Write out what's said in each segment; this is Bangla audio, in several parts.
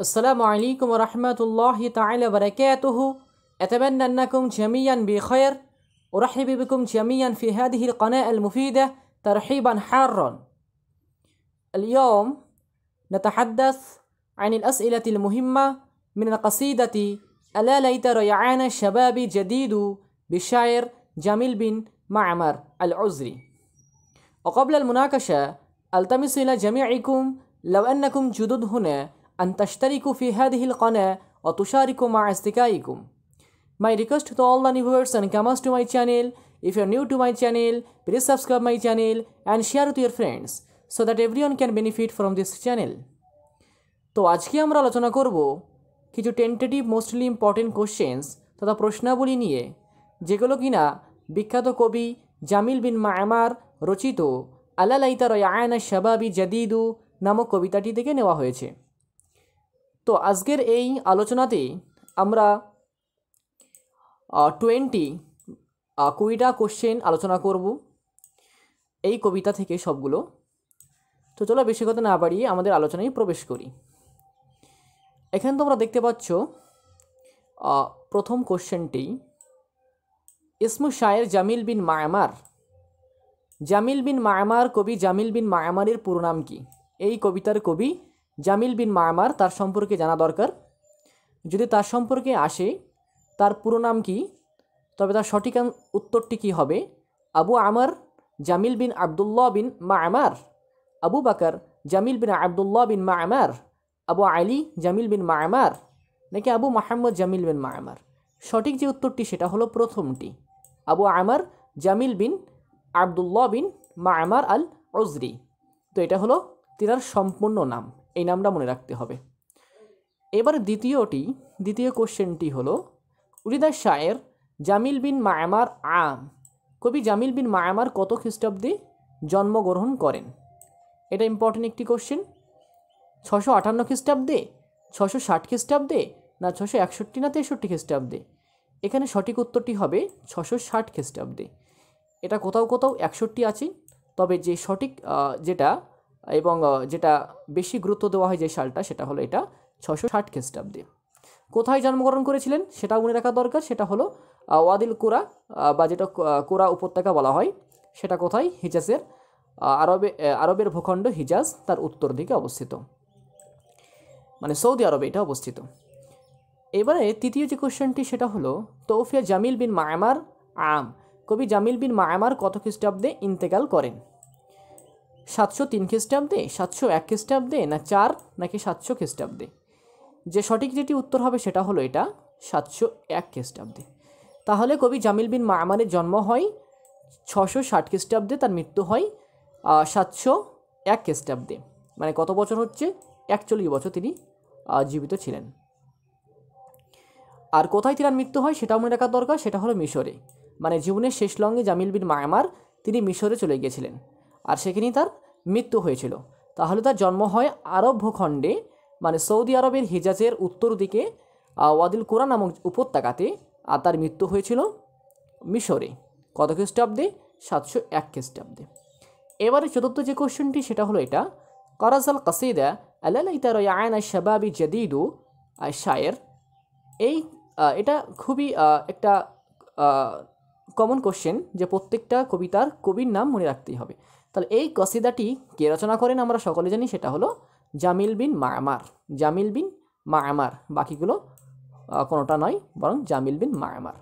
السلام عليكم ورحمة الله تعالى وبركاته أتمنى أنكم جميعا بخير أرحب بكم جميعا في هذه القناة المفيدة ترحيبا حارا اليوم نتحدث عن الأسئلة المهمة من القصيدة ألا ليت ريعان الشباب جديد بالشاعر جميل بن معمر العزري وقبل المناقشة ألتمس إلى جميعكم لو أنكم جدد هنا أن تشتركوا في هذه القناة وتشاركوا مع أصدقائكم My request to all the viewers and comers to my channel If you're new to my channel, please subscribe my channel and share with your friends so that everyone can benefit from this channel. তো আজকে আমরা আলোচনা করব কিছু টেন্টেটিভ মোস্টলি ইম্পর্টেন্ট কোশ্চেন্স তথা প্রশ্নাবলী নিয়ে যেগুলো কিনা বিখ্যাত কবি জামিল বিন মায়ামার রচিত আলালাইতার আয়না শাবাবি জাদিদু নামক কবিতাটি থেকে নেওয়া হয়েছে তো আজকের এই আলোচনাতে আমরা টোয়েন্টি কুড়িটা কোশ্চেন আলোচনা করব এই কবিতা থেকে সবগুলো তো চলো বেশি কথা না বাড়িয়ে আমাদের আলোচনায় প্রবেশ করি এখানে তোমরা দেখতে পাচ্ছ প্রথম কোশ্চেনটি ইসমু শায়ের জামিল বিন মায়ামার জামিল বিন মায়ামার কবি জামিল বিন মায়ামারের পুরো নাম কি এই কবিতার কবি জামিল বিন মায়ামার তার সম্পর্কে জানা দরকার যদি তার সম্পর্কে আসে তার পুরো নাম কী তবে তার সঠিক উত্তরটি কী হবে আবু আমার জামিল বিন আবদুল্লাহ বিন মা আবু বাকার জামিল বিন আবদুল্লাহ বিন মা আবু আলী জামিল বিন মায়ামার নাকি আবু মাহমদ জামিল বিন মায়ামার সঠিক যে উত্তরটি সেটা হলো প্রথমটি আবু আমার জামিল বিন আবদুল্লাহ বিন মা আল ওজরি তো এটা হলো তিনার সম্পূর্ণ নাম এই নামটা মনে রাখতে হবে এবার দ্বিতীয়টি দ্বিতীয় কোশ্চেনটি হলো উরিদা শায়ের জামিল বিন মায়ামার আম কবি জামিল বিন মায়ামার কত খ্রিস্টাব্দে জন্মগ্রহণ করেন এটা ইম্পর্টেন্ট একটি কোশ্চেন ছশো আটান্ন খ্রিস্টাব্দে ছশো ষাট খ্রিস্টাব্দে না ছশো একষট্টি না তেষট্টি খ্রিস্টাব্দে এখানে সঠিক উত্তরটি হবে ছশো ষাট খ্রিস্টাব্দে এটা কোথাও কোথাও একষট্টি আছে তবে যে সঠিক যেটা এবং যেটা বেশি গুরুত্ব দেওয়া হয় যে সালটা সেটা হলো এটা ছশো ষাট খ্রিস্টাব্দে কোথায় জন্মগ্রহণ করেছিলেন সেটা মনে রাখা দরকার সেটা হলো ওয়াদিল কুরা বা যেটা কুরা উপত্যকা বলা হয় সেটা কোথায় হিজাজের আরবে আরবের ভূখণ্ড হিজাজ তার উত্তর দিকে অবস্থিত মানে সৌদি আরবে এটা অবস্থিত এবারে তৃতীয় যে কোশ্চেনটি সেটা হলো তৌফিয়া জামিল বিন মায়ামার আম কবি জামিল বিন মায়ামার কত খ্রিস্টাব্দে ইন্তেকাল করেন সাতশো তিন খ্রিস্টাব্দে সাতশো এক খ্রিস্টাব্দে না চার নাকি সাতশো খ্রিস্টাব্দে যে সঠিক যেটি উত্তর হবে সেটা হলো এটা সাতশো এক খ্রিস্টাব্দে তাহলে কবি জামিল বিন মায়ামানের জন্ম হয় ছশো ষাট খ্রিস্টাব্দে তার মৃত্যু হয় সাতশো এক খ্রিস্টাব্দে মানে কত বছর হচ্ছে একচল্লিশ বছর তিনি জীবিত ছিলেন আর কোথায় তিনার মৃত্যু হয় সেটা মনে রাখা দরকার সেটা হলো মিশরে মানে জীবনের শেষ লঙ্গে জামিল বিন মায়ামার তিনি মিশরে চলে গিয়েছিলেন আর সেখানেই তার মৃত্যু হয়েছিল তাহলে তার জন্ম হয় আরব ভূখণ্ডে মানে সৌদি আরবের হিজাজের উত্তর দিকে ওয়াদিল কোরআন নামক উপত্যকাতে আর তার মৃত্যু হয়েছিল মিশরে কত খ্রিস্টাব্দে সাতশো এক খ্রিস্টাব্দে এবারে চতুর্থ যে কোশ্চেনটি সেটা হলো এটা করাজ আল কাসিদা আলাইতার আয়না শাবাবি জাদিদু শায়ের এই এটা খুবই একটা কমন কোশ্চেন যে প্রত্যেকটা কবিতার কবির নাম মনে রাখতেই হবে তাহলে এই কসিদাটি কে রচনা করেন আমরা সকলে জানি সেটা হলো জামিল বিন মায়ামার জামিল বিন মায়ামার বাকিগুলো কোনোটা নয় বরং জামিল বিন মায়ামার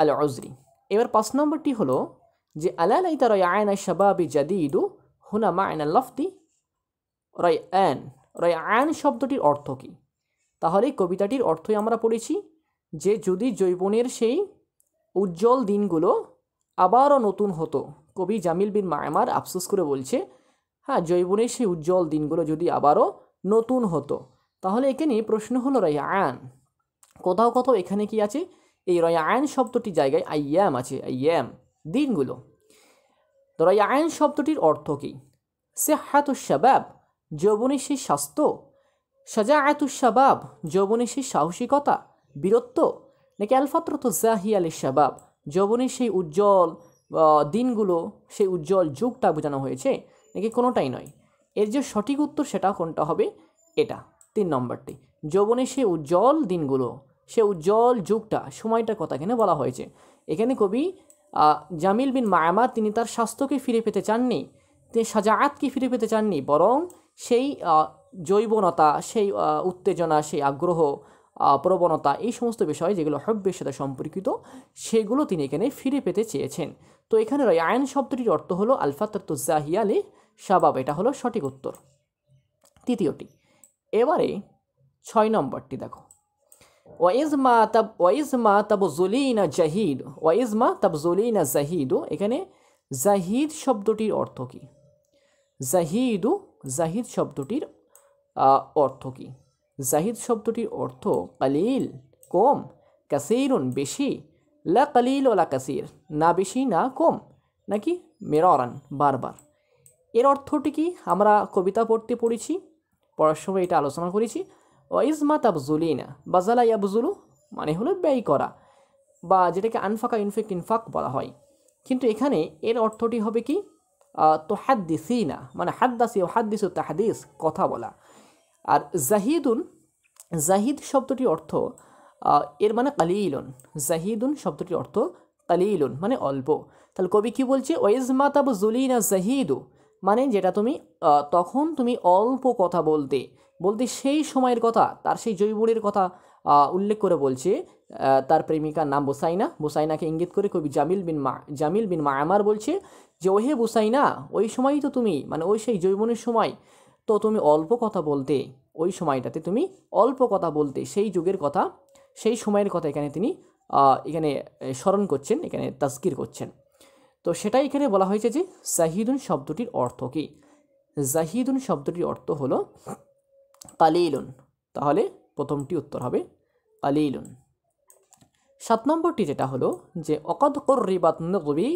আল অজরি এবার পাঁচ নম্বরটি হলো যে আলা লাইতা রয় আই শাবাবি জাদিদু হুনা মায়না লফতি রয় অ্যান রয় আয়ন শব্দটির অর্থ কী তাহলে কবিতাটির অর্থই আমরা পড়েছি যে যদি জৈবনের সেই উজ্জ্বল দিনগুলো আবারও নতুন হতো কবি জামিল বিন মায়ামার আফসোস করে বলছে হ্যাঁ জৈবনের সেই উজ্জ্বল দিনগুলো যদি আবারও নতুন হতো তাহলে এখানে নিয়ে প্রশ্ন হলো রায়ান কোথাও কোথাও এখানে কি আছে এই রয়ায়ন শব্দটি জায়গায় আইয়াম আছে আইয়াম দিনগুলো রয়ায়ন শব্দটির অর্থ কী সেহাতুসাবাব যৌবনের সেই স্বাস্থ্য সাজা আয়াতুসাবাব যৌবনের সেই সাহসিকতা বীরত্ব নাকি আলফাত্রত জাহি আলী সাবাব যৌবনের সেই উজ্জ্বল দিনগুলো সেই উজ্জ্বল যুগটা বোঝানো হয়েছে নাকি কোনোটাই নয় এর যে সঠিক উত্তর সেটা কোনটা হবে এটা তিন নম্বরটি যৌবনে সে উজ্জ্বল দিনগুলো সে উজ্জ্বল যুগটা সময়টার কথা এখানে বলা হয়েছে এখানে কবি জামিল বিন মায়ামা তিনি তার স্বাস্থ্যকে ফিরে পেতে চাননি তিনি সাজাআতকে ফিরে পেতে চাননি বরং সেই জৈবনতা সেই উত্তেজনা সেই আগ্রহ প্রবণতা এই সমস্ত বিষয় যেগুলো হব্যের সাথে সম্পর্কিত সেগুলো তিনি এখানে ফিরে পেতে চেয়েছেন তো এখানে রয় আয়ন শব্দটির অর্থ হলো আলফাতাত্তু জাহিয়ালে শাবাব এটা হলো সঠিক উত্তর তৃতীয়টি এবারে ছয় নম্বরটি দেখো ওয়াইজমা তাব ওয়াইজমা তাবজুলিনা জাহিদ ওয়াইজমা না জাহিদু এখানে জাহিদ শব্দটির অর্থ কী জাহিদু জাহিদ শব্দটির অর্থ কী জাহিদ শব্দটির অর্থ কালিল কম কাসিরুন বেশি লা কালিল ও লা কাসির না বেশি না কম নাকি মেরান বারবার এর অর্থটি কি আমরা কবিতা পড়তে পড়েছি পড়ার সময় এটা আলোচনা করেছি ওয়াইজমাত আবজুলিনা বাজালা ইয়াবজুলু মানে হলো ব্যয় করা বা যেটাকে আনফাকা ইনফেক্ট ইনফাক বলা হয় কিন্তু এখানে এর অর্থটি হবে কি তো হাদ্দিসি না মানে হাদ্দাসি ও ও তাহাদিস কথা বলা আর জাহিদুন জাহিদ শব্দটি অর্থ এর মানে কালিলুন জাহিদুন শব্দটির অর্থ কালিলুন মানে অল্প তাহলে কবি কী বলছে মাতাব জুলিনা জাহিদু মানে যেটা তুমি তখন তুমি অল্প কথা বলতে বলতে সেই সময়ের কথা তার সেই জৈবুড়ের কথা উল্লেখ করে বলছে তার প্রেমিকার নাম বুসাইনা বুসাইনাকে ইঙ্গিত করে কবি জামিল বিন মা জামিল বিন মায়ামার বলছে যে ওহে বুসাইনা ওই সময়ই তো তুমি মানে ওই সেই জৈবনের সময় তো তুমি অল্প কথা বলতে ওই সময়টাতে তুমি অল্প কথা বলতে সেই যুগের কথা সেই সময়ের কথা এখানে তিনি এখানে স্মরণ করছেন এখানে তাস্কির করছেন তো সেটাই এখানে বলা হয়েছে যে জাহিদুন শব্দটির অর্থ কী জাহিদুন শব্দটির অর্থ হলো কালিলুন তাহলে প্রথমটি উত্তর হবে কালিলুন সাত নম্বরটি যেটা হলো যে অকদ কর্রিবাত নবি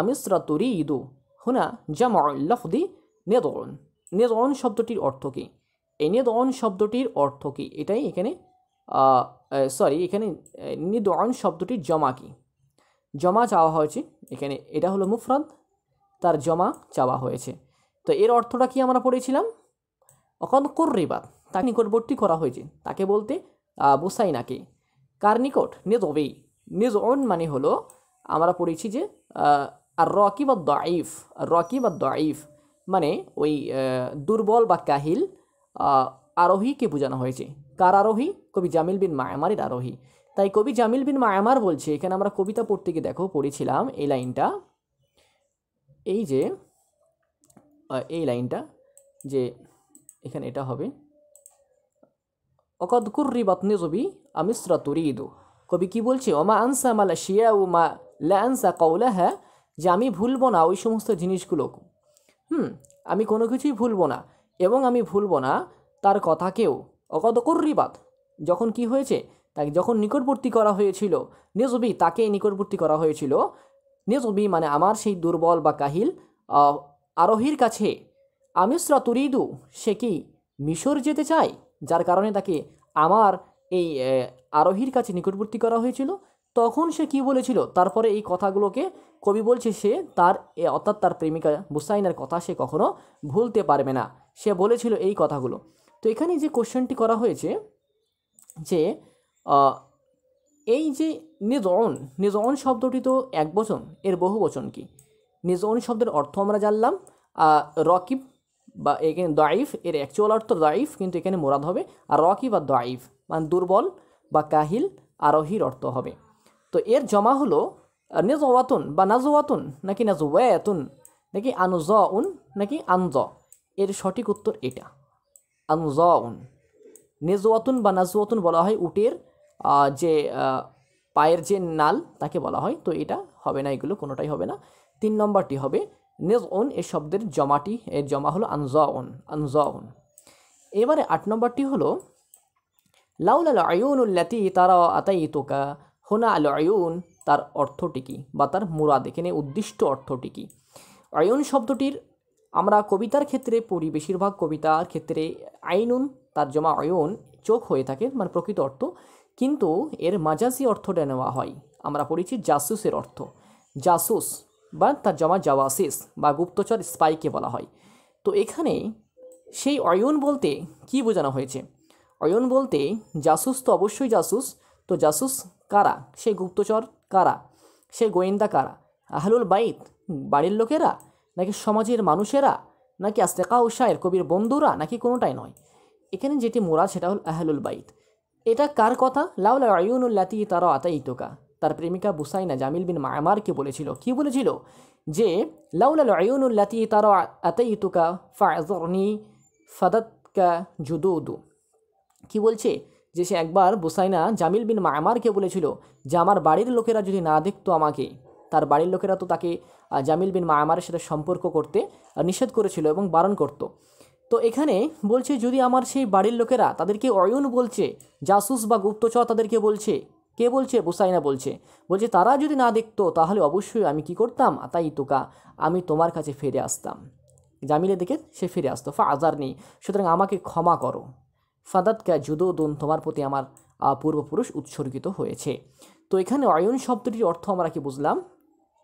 আমিসরা তুরি ইদু হুনা জামা লফদি নেদরুন নেদন শব্দটির অর্থ কী এই নেদন শব্দটির অর্থ কী এটাই এখানে সরি এখানে নিদন শব্দটির জমা কী জমা চাওয়া হয়েছে এখানে এটা হলো মুফরাদ তার জমা চাওয়া হয়েছে তো এর অর্থটা কি আমরা পড়েছিলাম অকন কর্রিবা তাকে নিকটবর্তী করা হয়েছে তাকে বলতে নাকি কার নিকট নেদবেই নিজ অন মানে হলো আমরা পড়েছি যে আর রকি বা দাইফ রকি বা দাইফ মানে ওই দুর্বল বা কাহিল আরোহীকে বোঝানো হয়েছে কার আরোহী কবি জামিল বিন মায়ামারের আরোহী তাই কবি জামিল বিন মায়ামার বলছে এখানে আমরা কবিতা পড়তে গিয়ে দেখো পড়েছিলাম এই লাইনটা এই যে এই লাইনটা যে এখানে এটা হবে অকদকুর রি বাতনে জবি আমিসরা ইদু কবি কি বলছে ওমা আনসা মালা শিয়া ও মা লা আনসা কৌলা হ্যাঁ যে আমি ভুলবো না ওই সমস্ত জিনিসগুলো হুম আমি কোনো কিছুই ভুলব না এবং আমি ভুলব না তার কথাকেও বাদ যখন কি হয়েছে তাকে যখন নিকটবর্তী করা হয়েছিল নিজবি তাকে নিকটবর্তী করা হয়েছিল নিজবি মানে আমার সেই দুর্বল বা কাহিল আরোহীর কাছে আমিসরা তুরিদু সে কি মিশর যেতে চায় যার কারণে তাকে আমার এই আরোহীর কাছে নিকটবর্তী করা হয়েছিল তখন সে কি বলেছিল তারপরে এই কথাগুলোকে কবি বলছে সে তার অর্থাৎ তার প্রেমিকা বুসাইনের কথা সে কখনো ভুলতে পারবে না সে বলেছিল এই কথাগুলো তো এখানে যে কোশ্চেনটি করা হয়েছে যে এই যে নিজন নিজন শব্দটি তো এক বচন এর বহু বচন কি নিজন শব্দের অর্থ আমরা জানলাম রকিব বা এখানে দাইফ এর অ্যাকচুয়াল অর্থ দাইফ কিন্তু এখানে মোরাদ হবে আর রকিব বা দাইফ মানে দুর্বল বা কাহিল আরোহীর অর্থ হবে তো এর জমা হলো নেজওয়াতুন বা নাজওয়াতুন নাকি নাজওয়াতুন নাকি আনুজ উন নাকি আনজ এর সঠিক উত্তর এটা আনুজ উন নেজওয়াতুন বা নাজওয়াতুন বলা হয় উটের যে পায়ের যে নাল তাকে বলা হয় তো এটা হবে না এগুলো কোনোটাই হবে না তিন নম্বরটি হবে নেজ ওন এ শব্দের জমাটি এর জমা হলো আনজাউন আনজাউন এবারে আট নম্বরটি হলো লাউলাল আয়ুনুল্লাতি তারা আতাই তোকা হোনা আল আয়ুন তার অর্থটি কী বা তার মুরাদ এখানে উদ্দিষ্ট অর্থটি কী আয়ুন শব্দটির আমরা কবিতার ক্ষেত্রে পড়ি বেশিরভাগ কবিতার ক্ষেত্রে আইনুন তার জমা অয়ন চোখ হয়ে থাকে মানে প্রকৃত অর্থ কিন্তু এর মাজাজি অর্থটা নেওয়া হয় আমরা পড়েছি জাসুসের অর্থ জাসুস বা তার জমা জাওয়াসিস বা গুপ্তচর স্পাইকে বলা হয় তো এখানে সেই অয়ন বলতে কি বোঝানো হয়েছে অয়ন বলতে জাসুস তো অবশ্যই জাসুস তো জাসুস কারা সেই গুপ্তচর কারা সেই গোয়েন্দা কারা আহলুল বাইত বাড়ির লোকেরা নাকি সমাজের মানুষেরা নাকি আস্তেকা ও কবির বন্ধুরা নাকি কোনোটাই নয় এখানে যেটি মোরা সেটা হল আহলুল বাইত এটা কার কথা লাউলা আয়ুনুল্লাতি তারা আতা ইতোকা তার প্রেমিকা বুসাইনা জামিল বিন মায়ামারকে বলেছিল কি বলেছিল যে লাউলাল আয়ুনুল্লাতি তারা আতা ইতুকা ফাজরনি ফাদাতকা জুদুদু কি বলছে যে সে একবার বোসাইনা জামিল বিন মায়ামারকে বলেছিল যে আমার বাড়ির লোকেরা যদি না দেখতো আমাকে তার বাড়ির লোকেরা তো তাকে জামিল বিন মায়ামারের সাথে সম্পর্ক করতে নিষেধ করেছিল এবং বারণ করত। তো এখানে বলছে যদি আমার সেই বাড়ির লোকেরা তাদেরকে অয়ুন বলছে জাসুস বা গুপ্তচর তাদেরকে বলছে কে বলছে বোসাইনা বলছে বলছে তারা যদি না দেখতো তাহলে অবশ্যই আমি কি করতাম তাই তোকা আমি তোমার কাছে ফিরে আসতাম জামিলে দেখে সে ফিরে আসতো ফা আজার নেই সুতরাং আমাকে ক্ষমা করো ফাদাতকা জুদোদুন তোমার প্রতি আমার পূর্বপুরুষ উৎসর্গিত হয়েছে তো এখানে অয়ন শব্দটির অর্থ আমরা কি বুঝলাম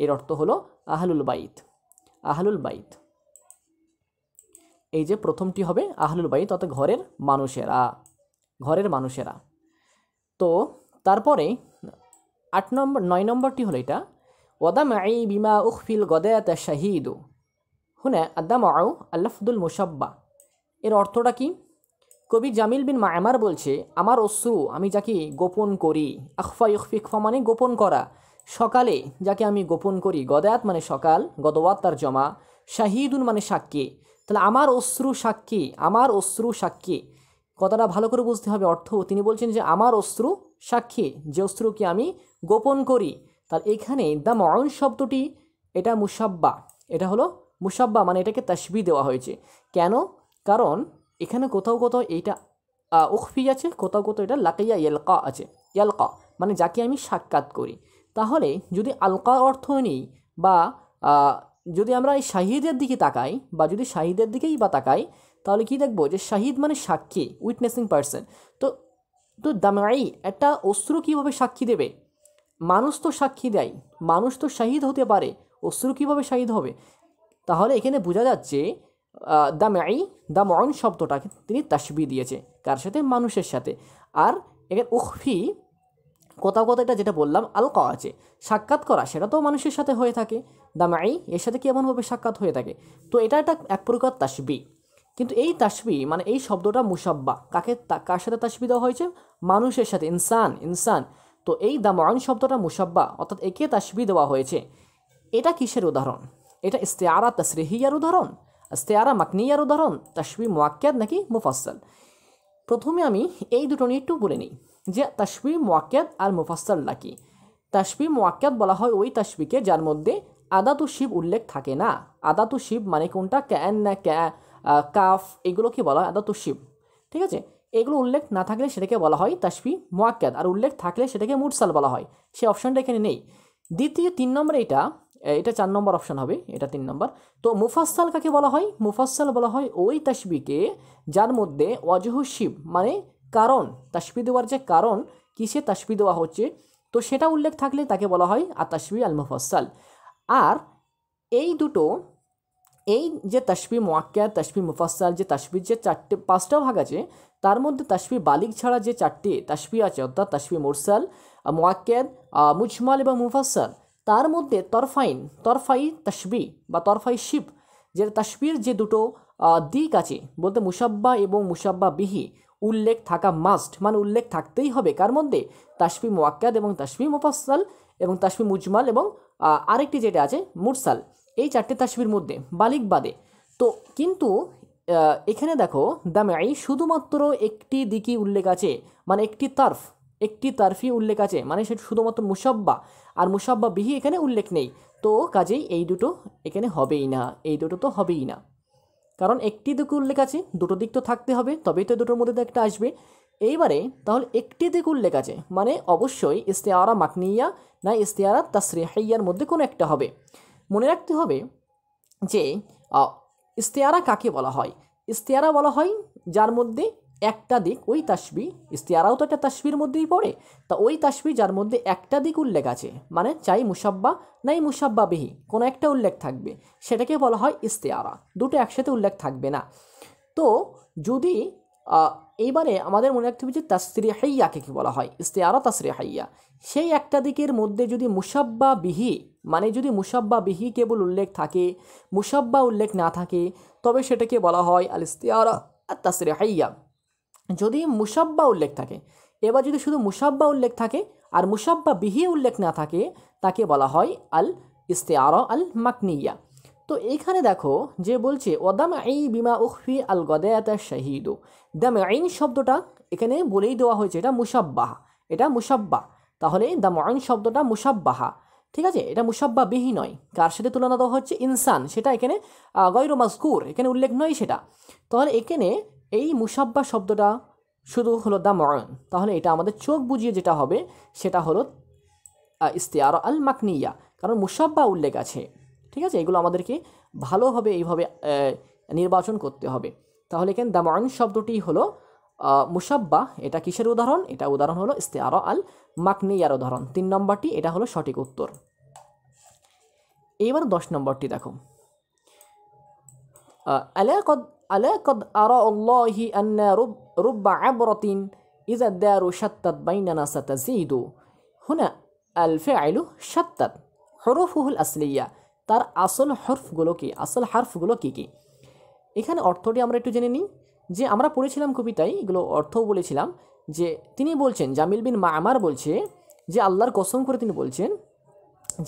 এর অর্থ হলো আহলুল বাইত আহলুল বাইত এই যে প্রথমটি হবে আহলুল বাইত অর্থাৎ ঘরের মানুষেরা ঘরের মানুষেরা তো তারপরে আট নম্বর নয় নম্বরটি হলো এটা ওদাম আই বিমা উখফিল গদায়াত শাহিদ হুনে আদাম আউ আল্লাফদুল মুসাব্বা এর অর্থটা কি কবি জামিল বিন মায়ামার বলছে আমার অশ্রু আমি যাকে গোপন করি আখফা ইকফি মানে গোপন করা সকালে যাকে আমি গোপন করি গদায়াত মানে সকাল গদওয়াত তার জমা শাহিদুন মানে সাক্ষী তাহলে আমার অশ্রু সাক্ষী আমার অশ্রু সাক্ষী কথাটা ভালো করে বুঝতে হবে অর্থ তিনি বলছেন যে আমার অশ্রু সাক্ষী যে অশ্রুকে আমি গোপন করি তার এখানে দ্য মরণ শব্দটি এটা মুসাব্বা এটা হলো মুসাব্বা মানে এটাকে তাসবি দেওয়া হয়েছে কেন কারণ এখানে কোথাও কোথাও এইটা উখফি আছে কোথাও কোথাও এটা লাকাইয়া ইয়ালকা আছে ইয়ালকা মানে যাকে আমি সাক্ষাৎ করি তাহলে যদি আলকা অর্থ নেই বা যদি আমরা এই শাহিদের দিকে তাকাই বা যদি শাহিদের দিকেই বা তাকাই তাহলে কি দেখবো যে শাহিদ মানে সাক্ষী উইটনেসিং পারসন তো তো দামাই একটা অশ্রু কীভাবে সাক্ষী দেবে মানুষ তো সাক্ষী দেয় মানুষ তো শাহিদ হতে পারে অশ্রু কীভাবে শাহিদ হবে তাহলে এখানে বোঝা যাচ্ছে দামাই দামন শব্দটাকে তিনি তাসবি দিয়েছে কার সাথে মানুষের সাথে আর এখানে উখফি কোথাও কোথাও এটা যেটা বললাম আলকা আছে সাক্ষাৎ করা সেটা তো মানুষের সাথে হয়ে থাকে দামাই এর সাথে কেমনভাবে সাক্ষাৎ হয়ে থাকে তো এটা একটা এক প্রকার তাসবি কিন্তু এই তাসবি মানে এই শব্দটা মুসাব্বা কাকে কার সাথে তাসবি দেওয়া হয়েছে মানুষের সাথে ইনসান ইনসান তো এই দামান শব্দটা মুসাব্বা অর্থাৎ একে তাসবি দেওয়া হয়েছে এটা কিসের উদাহরণ এটা ইস্তেয়ারা তাসরেহিয়ার উদাহরণ ইস্তেয়ারা মাকনিয়ার উদাহরণ তাসবি মোয়াক্কাদ নাকি মুফাসসাল প্রথমে আমি এই দুটো নিয়ে একটু বলে নিই যে তাসবি মোয়াক্কাদ আর মুফাসসালটা নাকি তাসবি মোয়াক্কাদ বলা হয় ওই তাসবিকে যার মধ্যে আদাতু শিব উল্লেখ থাকে না আদাতু শিব মানে কোনটা ক্যান না ক্যা কাফ এগুলোকে বলা হয় আদাতু শিব ঠিক আছে এগুলো উল্লেখ না থাকলে সেটাকে বলা হয় তাসবি মোয়াক্কাদ আর উল্লেখ থাকলে সেটাকে মুরসাল বলা হয় সে অপশানটা এখানে নেই দ্বিতীয় তিন নম্বরে এটা এটা চার নম্বর অপশান হবে এটা তিন নম্বর তো মুফাসাল কাকে বলা হয় মুফাসাল বলা হয় ওই তাসবিকে যার মধ্যে অজহ শিব মানে কারণ তাসবি দেওয়ার যে কারণ কিসে তাসবি দেওয়া হচ্ছে তো সেটা উল্লেখ থাকলে তাকে বলা হয় আতাসবি আল মুফাসাল আর এই দুটো এই যে তাসবি মোয়াক্কা তাসবি মুফাসাল যে তাসবির যে চারটে পাঁচটা ভাগ আছে তার মধ্যে তাসবি বালিক ছাড়া যে চারটে তাসবি আছে অর্থাৎ তাসবি মুরসাল মোয়াক্কাদ মুজমাল এবং মুফাসাল তার মধ্যে তরফাইন তরফাই তসবি বা তরফাই শিব যে তসবির যে দুটো দিক আছে বলতে মুসাব্বা এবং মুসাব্বা বিহি উল্লেখ থাকা মাস্ট মানে উল্লেখ থাকতেই হবে কার মধ্যে তাসবি মোয়াক্কাদ এবং তাসবি মোফাসাল এবং তাসবি মুজমাল এবং আরেকটি যেটা আছে মুরসাল এই চারটি তাসবির মধ্যে বালিক বাদে তো কিন্তু এখানে দেখো দামে শুধুমাত্র একটি দিকই উল্লেখ আছে মানে একটি তরফ একটি তারফি উল্লেখ আছে মানে সেটা শুধুমাত্র মুসাব্বা আর মুসাব্বা বিহি এখানে উল্লেখ নেই তো কাজেই এই দুটো এখানে হবেই না এই দুটো তো হবেই না কারণ একটি দিক উল্লেখ আছে দুটো দিক তো থাকতে হবে তবেই তো দুটোর মধ্যে একটা আসবে এইবারে তাহলে একটি দিক উল্লেখ আছে মানে অবশ্যই ইস্তেয়ারা মাকনিয়া না ইস্তেয়ারা শ্রেহাইয়ার মধ্যে কোনো একটা হবে মনে রাখতে হবে যে ইস্তেয়ারা কাকে বলা হয় ইস্তেয়ারা বলা হয় যার মধ্যে একটা দিক ওই তাসবি ইস্তিয়ারাও তো একটা তাসবির মধ্যেই পড়ে তা ওই তাসবি যার মধ্যে একটা দিক উল্লেখ আছে মানে চাই মুসাব্বা নাই মুসাব্বা বিহি কোনো একটা উল্লেখ থাকবে সেটাকে বলা হয় ইস্তিয়ারা দুটো একসাথে উল্লেখ থাকবে না তো যদি এইবারে আমাদের মনে রাখতে হবে যে তাসরি হাইয়াকে কী বলা হয় ইস্তেয়ারা তাসরি হাইয়া সেই একটা দিকের মধ্যে যদি মুসাব্বা বিহি মানে যদি মুসাব্বা বিহি কেবল উল্লেখ থাকে মুসাব্বা উল্লেখ না থাকে তবে সেটাকে বলা হয় আল ইস্তেয়ারা আর তাসরি হাইয়া যদি মুসাব্বা উল্লেখ থাকে এবার যদি শুধু মুসাব্বা উল্লেখ থাকে আর মুসাব্বা বিহি উল্লেখ না থাকে তাকে বলা হয় আল ইস্তেয়ার আল মাকনিয়া তো এখানে দেখো যে বলছে ওদাম আই বিমা উখফি আল গদায়াতা শাহিদ দাম আইন শব্দটা এখানে বলেই দেওয়া হয়েছে এটা মুসাব্বাহা এটা মুসাব্বা তাহলে দাম আইন শব্দটা মুসাব্বাহা ঠিক আছে এটা মুসাব্বা বিহি নয় কার সাথে তুলনা দেওয়া হচ্ছে ইনসান সেটা এখানে গৈর মাসকুর এখানে উল্লেখ নয় সেটা তাহলে এখানে এই মুসাব্বা শব্দটা শুধু হলো দা মরণ তাহলে এটা আমাদের চোখ বুঝিয়ে যেটা হবে সেটা হলো ইস্তিয়ার আল মাকনিয়া কারণ মুসাব্বা উল্লেখ আছে ঠিক আছে এগুলো আমাদেরকে ভালোভাবে এইভাবে নির্বাচন করতে হবে তাহলে কেন দা মরণ শব্দটি হলো মুসাব্বা এটা কিসের উদাহরণ এটা উদাহরণ হলো ইস্তেয়ার আল মাকনিয়ার উদাহরণ তিন নম্বরটি এটা হলো সঠিক উত্তর এবার দশ নম্বরটি দেখো আলা কদ আলা কদ আরা আল্লাহি আন্না রুব রুব্বা আবরতিন إذا الدار شتت بيننا ستزيد هنا الفعل شتت حروفه الأصلية তার আসল হরফগুলো কি আসল হার্ফগুলো কি কি এখানে অর্থটি আমরা একটু জেনে নিই যে আমরা পড়েছিলাম কবিতায় এগুলো অর্থও বলেছিলাম যে তিনি বলছেন জামিল বিন মা আমার বলছে যে আল্লাহর কসম করে তিনি বলছেন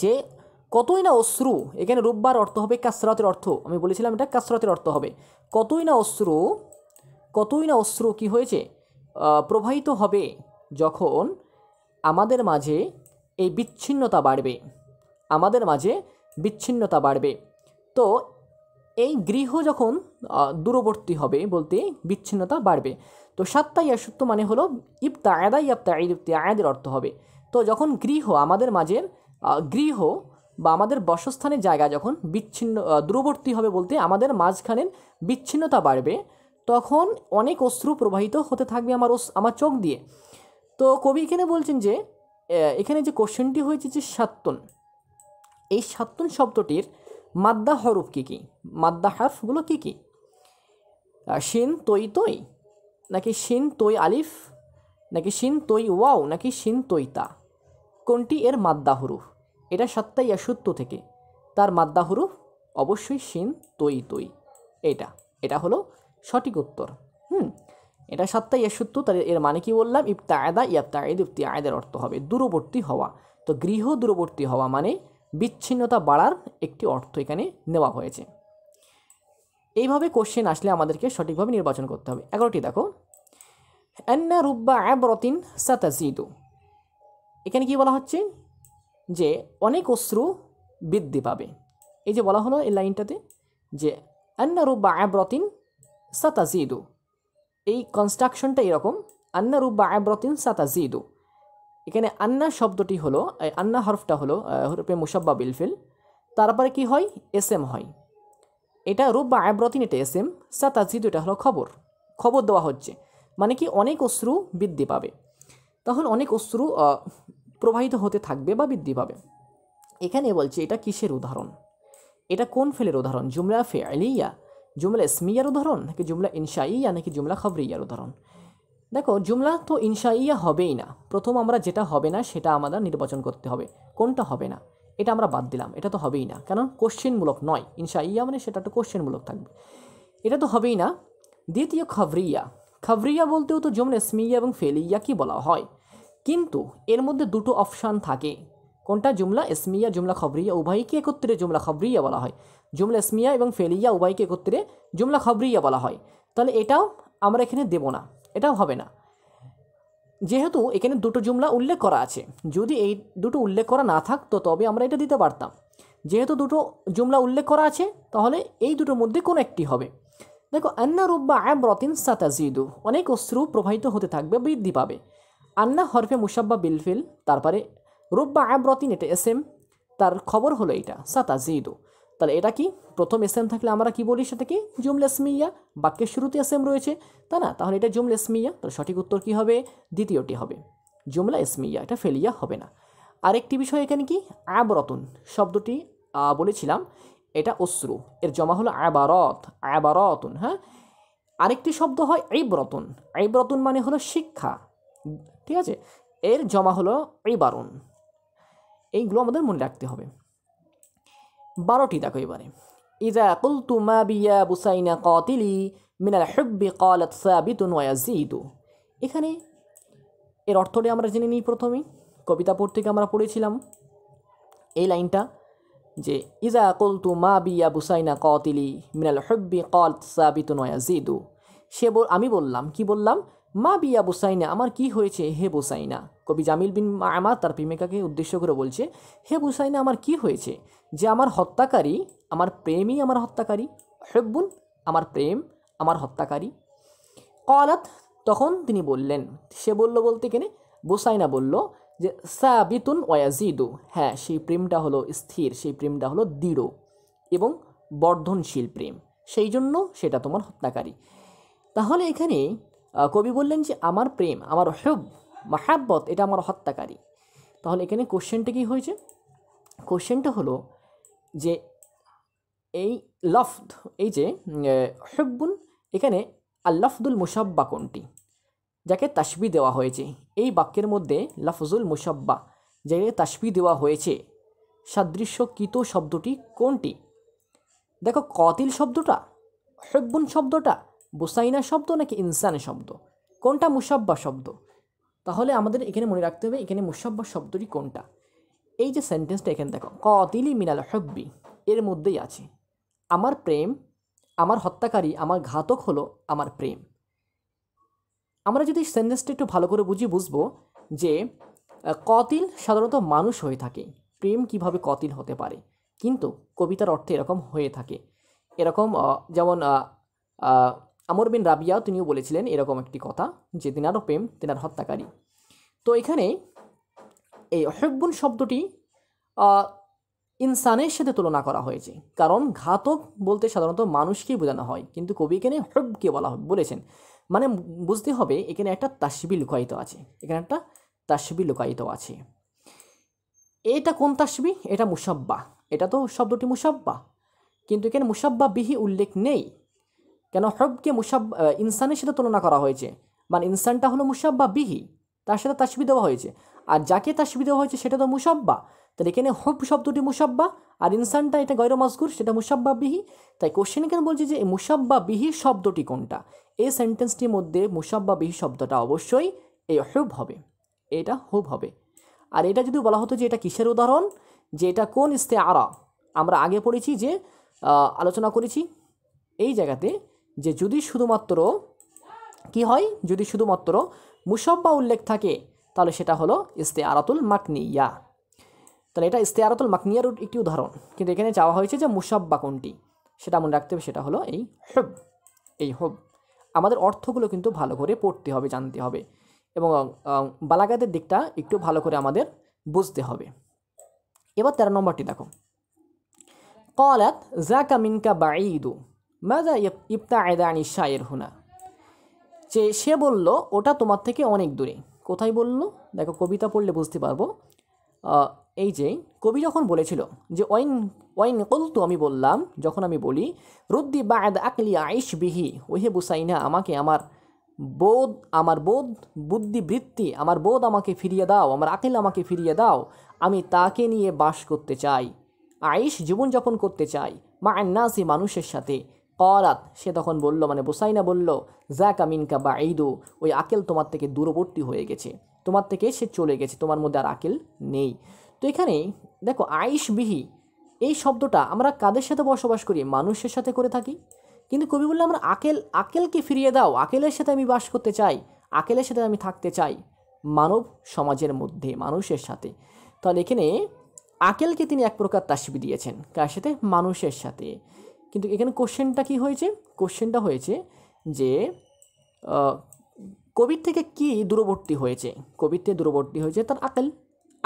যে কতই না অশ্রু এখানে রোববার অর্থ হবে কাসরাতের অর্থ আমি বলেছিলাম এটা কাসরাতের অর্থ হবে কতই না অশ্রু কতই না অশ্রু কি হয়েছে প্রবাহিত হবে যখন আমাদের মাঝে এই বিচ্ছিন্নতা বাড়বে আমাদের মাঝে বিচ্ছিন্নতা বাড়বে তো এই গৃহ যখন দূরবর্তী হবে বলতে বিচ্ছিন্নতা বাড়বে তো সাত্তাই আসুত্ব মানে হলো ইবতা আয়দাই ইবতা আয়দ আয়াদের অর্থ হবে তো যখন গৃহ আমাদের মাঝের গৃহ বা আমাদের বাসস্থানের জায়গা যখন বিচ্ছিন্ন দূরবর্তী হবে বলতে আমাদের মাঝখানের বিচ্ছিন্নতা বাড়বে তখন অনেক অশ্রু প্রবাহিত হতে থাকবে আমার আমার চোখ দিয়ে তো কবি এখানে বলছেন যে এখানে যে কোশ্চেনটি হয়েছে যে সাত্তন এই সাত্তন শব্দটির মাদ্দা হরফ কী কী মাদ্দা হরফগুলো কী কী শিন তৈ তৈ নাকি শিন তৈ আলিফ নাকি সিন তৈ ওয়াও নাকি শিন তৈতা কোনটি এর মাদ্দা হরুফ এটা সত্তাই সত্য থেকে তার মাদ্দা অবশ্যই সিন তৈ তৈ এটা এটা হলো সঠিক উত্তর হুম এটা সত্তাই সত্য তার এর মানে কি বললাম ইফতা আয়দা ইয়াপ্তা আয়দ ইফতি আয়দের অর্থ হবে দূরবর্তী হওয়া তো গৃহ দূরবর্তী হওয়া মানে বিচ্ছিন্নতা বাড়ার একটি অর্থ এখানে নেওয়া হয়েছে এইভাবে কোশ্চেন আসলে আমাদেরকে সঠিকভাবে নির্বাচন করতে হবে এগারোটি দেখো অ্যান্না রুব্বা রতিন সাতাজিদু এখানে কি বলা হচ্ছে যে অনেক অশ্রু বৃদ্ধি পাবে এই যে বলা হলো এই লাইনটাতে যে আন্নারু বা আব্রতিন সাতাজিদু এই কনস্ট্রাকশনটা এরকম আন্নারু বা আব্রতিন সাতাজিদু এখানে আন্না শব্দটি হলো আন্না হরফটা হলো হরফে মুসাব্বা বিলফিল তারপরে কি হয় এস এম হয় এটা রূপ বা আব্রতিন এটা এস এম সাতাজিদু এটা হলো খবর খবর দেওয়া হচ্ছে মানে কি অনেক অশ্রু বৃদ্ধি পাবে তাহলে অনেক অশ্রু প্রবাহিত হতে থাকবে বা বৃদ্ধি পাবে এখানে বলছে এটা কিসের উদাহরণ এটা কোন ফেলের উদাহরণ জুমলা ফেয়ালিয়া জুমলা ইসমিয়ার উদাহরণ নাকি জুমলা ইনশাইয়া নাকি জুমলা খবরিয়ার উদাহরণ দেখো জুমলা তো ইনশাইয়া হবেই না প্রথম আমরা যেটা হবে না সেটা আমাদের নির্বাচন করতে হবে কোনটা হবে না এটা আমরা বাদ দিলাম এটা তো হবেই না কারণ কোশ্চেনমূলক নয় ইনশাইয়া মানে সেটা তো কোশ্চেনমূলক থাকবে এটা তো হবেই না দ্বিতীয় খবরিয়া খবরিয়া বলতেও তো জুমলা ইসমিয়া এবং ফেলিয়া কি বলা হয় কিন্তু এর মধ্যে দুটো অপশান থাকে কোনটা জুমলা এসমিয়া জুমলা খবরিয়া উভয়কে একত্রে জুমলা খবরিয়া বলা হয় জুমলা এসমিয়া এবং ফেলিয়া উভয়কে একত্রে জুমলা খবরিয়া বলা হয় তাহলে এটাও আমরা এখানে দেব না এটাও হবে না যেহেতু এখানে দুটো জুমলা উল্লেখ করা আছে যদি এই দুটো উল্লেখ করা না থাকতো তবে আমরা এটা দিতে পারতাম যেহেতু দুটো জুমলা উল্লেখ করা আছে তাহলে এই দুটোর মধ্যে কোনো একটি হবে দেখো আন্না রুব্বা আব্রতিন সাতাজিদু অনেক অশ্রু প্রবাহিত হতে থাকবে বৃদ্ধি পাবে আন্না হরফে মুসাব্বা বিলফিল তারপরে রুব্বা আব্রতিন এটা এস এম তার খবর হলো এটা সাতা জিদু তাহলে এটা কি প্রথম এস এম থাকলে আমরা কি বলি সেটাকে জুমল এসমিয়া বাক্যের শুরুতে এস এম রয়েছে তা না তাহলে এটা জুমল এসমিয়া তাহলে সঠিক উত্তর কি হবে দ্বিতীয়টি হবে জুমলা এসমিয়া এটা ফেলিয়া হবে না আরেকটি বিষয় এখানে কি আবরতন শব্দটি বলেছিলাম এটা অশ্রু এর জমা হলো আবারত আবারতন হ্যাঁ আরেকটি শব্দ হয় আইব্রতন আইব্রতন মানে হলো শিক্ষা ঠিক আছে এর জমা হলো এই বারণ এইগুলো আমাদের মনে রাখতে হবে বারোটি দেখো এবারে ইজা কুলতু মা বিয়া বুসাইনা কতিলি মিনাল হেব্বি কলাত সাবিত নয়া এখানে এর অর্থটি আমরা জেনে নিই প্রথমেই কবিতা পড় থেকে আমরা পড়েছিলাম এই লাইনটা যে ইজা কলতু মা বিয়া বুসাইনা কতিলি মিনাল হব্বি কল সাবিত নয়া জিদু সে আমি বললাম কি বললাম মা বিয়া বোসাইনা আমার কি হয়েছে হে বোসাইনা কবি জামিল বিন আমার তার প্রেমিকাকে উদ্দেশ্য করে বলছে হে বোসাইনা আমার কি হয়েছে যে আমার হত্যাকারী আমার প্রেমই আমার হত্যাকারী হেব্বুন আমার প্রেম আমার হত্যাকারী কলাত তখন তিনি বললেন সে বলল বলতে কেনে বোসাইনা বলল যে সাবিতুন ওয়াজিদু হ্যাঁ সেই প্রেমটা হলো স্থির সেই প্রেমটা হলো দৃঢ় এবং বর্ধনশীল প্রেম সেই জন্য সেটা তোমার হত্যাকারী তাহলে এখানে কবি বললেন যে আমার প্রেম আমার হেব মাহাব্বত এটা আমার হত্যাকারী তাহলে এখানে কোশ্চেনটা কী হয়েছে কোশ্চেনটা হলো যে এই লফদ এই যে হেব্বুন এখানে আল্লাফদুল মুসাব্বা কোনটি যাকে তাসবি দেওয়া হয়েছে এই বাক্যের মধ্যে লফজুল মুসাব্বা যাকে তাসবি দেওয়া হয়েছে সাদৃশ্যকৃত শব্দটি কোনটি দেখো কতিল শব্দটা হেব্বুন শব্দটা বোসাইনা শব্দ নাকি ইনসানে শব্দ কোনটা মুসাব্বা শব্দ তাহলে আমাদের এখানে মনে রাখতে হবে এখানে মুসাব্বা শব্দটি কোনটা এই যে সেন্টেন্সটা এখানে দেখো কতিলি মিনাল হব্বি এর মধ্যেই আছে আমার প্রেম আমার হত্যাকারী আমার ঘাতক হলো আমার প্রেম আমরা যদি সেন্টেন্সটা একটু ভালো করে বুঝি বুঝবো যে কতিল সাধারণত মানুষ হয়ে থাকে প্রেম কিভাবে কতিল হতে পারে কিন্তু কবিতার অর্থে এরকম হয়ে থাকে এরকম যেমন আমর বিন রাবিয়াও তিনিও বলেছিলেন এরকম একটি কথা যে তিনারও প্রেম তিনার হত্যাকারী তো এখানে এই অহেব্বুন শব্দটি ইনসানের সাথে তুলনা করা হয়েছে কারণ ঘাতক বলতে সাধারণত মানুষকেই বোঝানো হয় কিন্তু কবি এখানে হবকে বলা বলেছেন মানে বুঝতে হবে এখানে একটা তাসবি লুকায়িত আছে এখানে একটা তাসবি লুকায়িত আছে এটা কোন তাসবি এটা মুসাব্বা এটা তো শব্দটি মুসাব্বা কিন্তু এখানে মুসাব্বা বিহি উল্লেখ নেই কেন হবকে মুসাব ইনসানের সাথে তুলনা করা হয়েছে মানে ইনসানটা হলো মুসাব্বা বিহি তার সাথে তাসবি দেওয়া হয়েছে আর যাকে তাসবি দেওয়া হয়েছে সেটা তো মুসাব্বা তাহলে এখানে হব শব্দটি মুসাব্বা আর ইনসানটা এটা গৈর মাসগুর সেটা মুসাব্বা বিহি তাই কোশ্চেন কেন বলছে যে এই মুসাব্বা বিহি শব্দটি কোনটা এই সেন্টেন্সটির মধ্যে মুসাব্বা বিহি শব্দটা অবশ্যই এই হুব হবে এটা হুব হবে আর এটা যদি বলা হতো যে এটা কিসের উদাহরণ যে এটা কোন ইস্তে আরা আমরা আগে পড়েছি যে আলোচনা করেছি এই জায়গাতে যে যদি শুধুমাত্র কি হয় যদি শুধুমাত্র মুসব্বা উল্লেখ থাকে তাহলে সেটা হলো ইস্তে আরাতুল মাকনিয়া তাহলে এটা ইস্তে আরাতুল মাকনিয়ার একটি উদাহরণ কিন্তু এখানে চাওয়া হয়েছে যে মুসব্বা কোনটি সেটা মনে রাখতে হবে সেটা হলো এই হব এই হব আমাদের অর্থগুলো কিন্তু ভালো করে পড়তে হবে জানতে হবে এবং বালাগাতের দিকটা একটু ভালো করে আমাদের বুঝতে হবে এবার তেরো নম্বরটি দেখো কলাত জাকা মিনকা বাঈদু মাজা ইফতা আনি শায়ের হুনা যে সে বলল ওটা তোমার থেকে অনেক দূরে কোথায় বলল দেখো কবিতা পড়লে বুঝতে পারবো এই যে কবি যখন বলেছিল যে ওয়াইন ওয়াইন কলতু আমি বললাম যখন আমি বলি রুদ্দি বাদ আকলি আইস বিহি ওহে বুসাইনা আমাকে আমার বোধ আমার বোধ বুদ্ধিবৃত্তি আমার বোধ আমাকে ফিরিয়ে দাও আমার আকিল আমাকে ফিরিয়ে দাও আমি তাকে নিয়ে বাস করতে চাই আইস জীবনযাপন করতে চাই মা আন্নাসি মানুষের সাথে করাত সে তখন বলল মানে বোসাইনা বলল জ্যাকা মিনকা বা ঈদু ওই আকেল তোমার থেকে দূরবর্তী হয়ে গেছে তোমার থেকে সে চলে গেছে তোমার মধ্যে আর আকেল নেই তো এখানে দেখো বিহি এই শব্দটা আমরা কাদের সাথে বসবাস করি মানুষের সাথে করে থাকি কিন্তু কবি বললে আমরা আকেল আকেলকে ফিরিয়ে দাও আকেলের সাথে আমি বাস করতে চাই আকেলের সাথে আমি থাকতে চাই মানব সমাজের মধ্যে মানুষের সাথে তাহলে এখানে আকেলকে তিনি এক প্রকার তাসবি দিয়েছেন কার সাথে মানুষের সাথে কিন্তু এখানে কোশ্চেনটা কি হয়েছে কোশ্চেনটা হয়েছে যে কোভিড থেকে কি দূরবর্তী হয়েছে কোভিড থেকে দূরবর্তী হয়েছে তার আকেল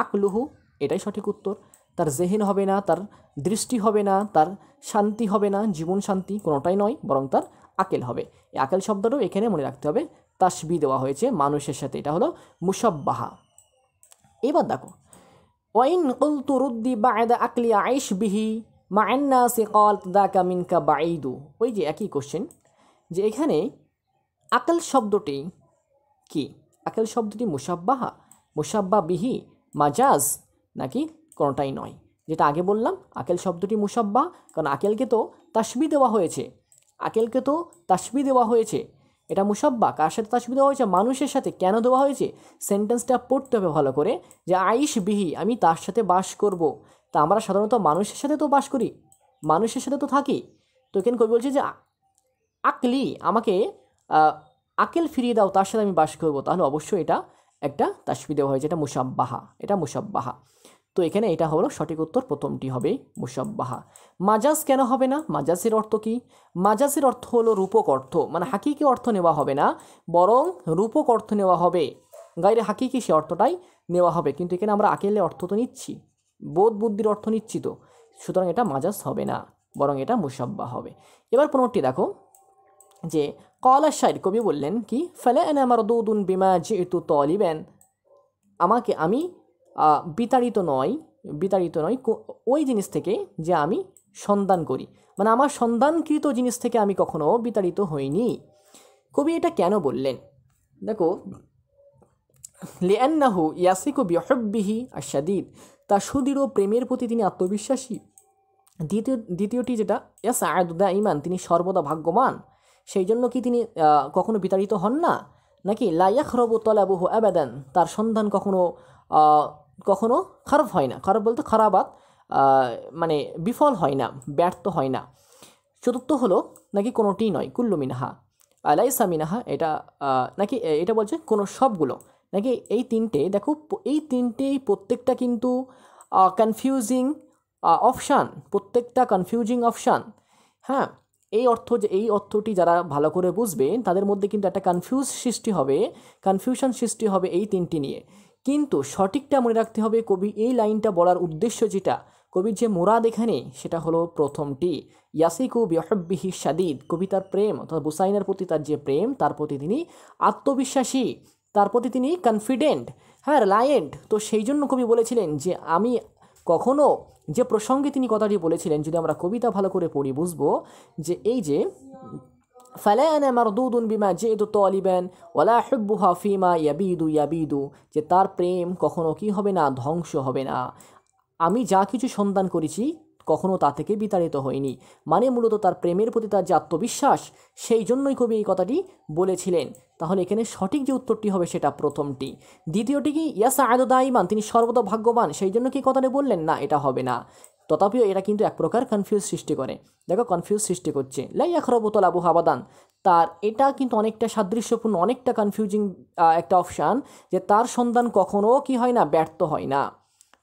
আকলুহু এটাই সঠিক উত্তর তার জেহেন হবে না তার দৃষ্টি হবে না তার শান্তি হবে না জীবন শান্তি কোনোটাই নয় বরং তার আকেল হবে এই আকেল শব্দটাও এখানে মনে রাখতে হবে তাসবি দেওয়া হয়েছে মানুষের সাথে এটা হলো মুসাব্বাহা এবার দেখো ওয়াইন কলতু রুদ্দি বা আয়দা আকলি আয়েশ বিহি মায়েন্না সেকল দা কামিনকা বাঈদু ওই যে একই কোশ্চেন যে এখানে আকেল শব্দটি কি আকেল শব্দটি মুসাব্বাহা মুসাব্বা বিহি মাজাজ নাকি কোনোটাই নয় যেটা আগে বললাম আকেল শব্দটি মুসাব্বা কারণ আকেলকে তো তাসবি দেওয়া হয়েছে আকেলকে তো তাসবি দেওয়া হয়েছে এটা মুসাব্বা কার সাথে দেওয়া হয়েছে মানুষের সাথে কেন দেওয়া হয়েছে সেন্টেন্সটা পড়তে হবে ভালো করে যে আইস বিহি আমি তার সাথে বাস করব। তা আমরা সাধারণত মানুষের সাথে তো বাস করি মানুষের সাথে তো থাকি তো কেন কবি বলছে যে আকলি আমাকে আকেল ফিরিয়ে দাও তার সাথে আমি বাস করবো তাহলে অবশ্যই এটা একটা তাসবি দেওয়া হয়েছে এটা মুসাব্বাহা এটা মুসাব্বাহা তো এখানে এটা হলো সঠিক উত্তর প্রথমটি হবে মুসাব্বাহা মাজাজ কেন হবে না মাজাজের অর্থ কি মাজাজের অর্থ হলো রূপক অর্থ মানে হাকিকি অর্থ নেওয়া হবে না বরং রূপক অর্থ নেওয়া হবে গাইরে হাকিকি সে অর্থটাই নেওয়া হবে কিন্তু এখানে আমরা আকেলে অর্থ তো নিচ্ছি বোধ বুদ্ধির অর্থ নিচ্ছি তো সুতরাং এটা মাজাজ হবে না বরং এটা মুসাব্বা হবে এবার পনেরোটি দেখো যে কলা সাইড কবি বললেন কি ফেলে এনে আমার দুদুন বিমা যেহেতু তলিবেন আমাকে আমি বিতাড়িত নয় বিতাড়িত নয় ওই জিনিস থেকে যে আমি সন্ধান করি মানে আমার সন্ধানকৃত জিনিস থেকে আমি কখনো বিতাড়িত হইনি কবি এটা কেন বললেন দেখো লিয়ান্নাহু ইয়াসিকু বিহব্বিহি আশাদিদ তার সুদৃঢ় প্রেমের প্রতি তিনি আত্মবিশ্বাসী দ্বিতীয় দ্বিতীয়টি যেটা ইয়াস আয়দুদা ইমান তিনি সর্বদা ভাগ্যবান সেই জন্য কি তিনি কখনো বিতাড়িত হন না নাকি লাইয়াক রবু তলাবুহু আবেদান তার সন্ধান কখনো কখনো খারাপ হয় না খারাপ বলতে আর মানে বিফল হয় না ব্যর্থ হয় না চতুর্থ হলো নাকি কোনোটি নয় কুল্লু মিনাহা আলাইসা মিনাহা এটা নাকি এটা বলছে কোনো সবগুলো নাকি এই তিনটে দেখো এই তিনটে প্রত্যেকটা কিন্তু কনফিউজিং অপশান প্রত্যেকটা কনফিউজিং অপশান হ্যাঁ এই অর্থ যে এই অর্থটি যারা ভালো করে বুঝবে তাদের মধ্যে কিন্তু একটা কনফিউজ সৃষ্টি হবে কনফিউশন সৃষ্টি হবে এই তিনটি নিয়ে কিন্তু সঠিকটা মনে রাখতে হবে কবি এই লাইনটা বলার উদ্দেশ্য যেটা কবির যে মোরাদ এখানে সেটা হলো প্রথমটি ইয়াসিকু বিহব্বিহি সাদিদ কবি তার প্রেম অর্থাৎ বুসাইনের প্রতি তার যে প্রেম তার প্রতি তিনি আত্মবিশ্বাসী তার প্রতি তিনি কনফিডেন্ট হ্যাঁ রিলায়েন্ট তো সেই জন্য কবি বলেছিলেন যে আমি কখনো যে প্রসঙ্গে তিনি কথাটি বলেছিলেন যদি আমরা কবিতা ভালো করে পড়ি বুঝবো যে এই যে আমার দুদুন বিমা জেদু তলিবেন ওলা হুব্বু হাফিমা ইয়াবিদু ইয়াবিদু যে তার প্রেম কখনো কি হবে না ধ্বংস হবে না আমি যা কিছু সন্ধান করেছি কখনো তা থেকে বিতাড়িত হয়নি মানে মূলত তার প্রেমের প্রতি তার যে আত্মবিশ্বাস সেই জন্যই কবি এই কথাটি বলেছিলেন তাহলে এখানে সঠিক যে উত্তরটি হবে সেটা প্রথমটি দ্বিতীয়টি কি ইয়াসা ইমান তিনি সর্বদা ভাগ্যবান সেই জন্য কি কথাটি বললেন না এটা হবে না তথাপিও এরা কিন্তু এক প্রকার কনফিউজ সৃষ্টি করে দেখো কনফিউজ সৃষ্টি করছে লাই আখরবতল আবু হাবাদান তার এটা কিন্তু অনেকটা সাদৃশ্যপূর্ণ অনেকটা কনফিউজিং একটা অপশান যে তার সন্ধান কখনও কি হয় না ব্যর্থ হয় না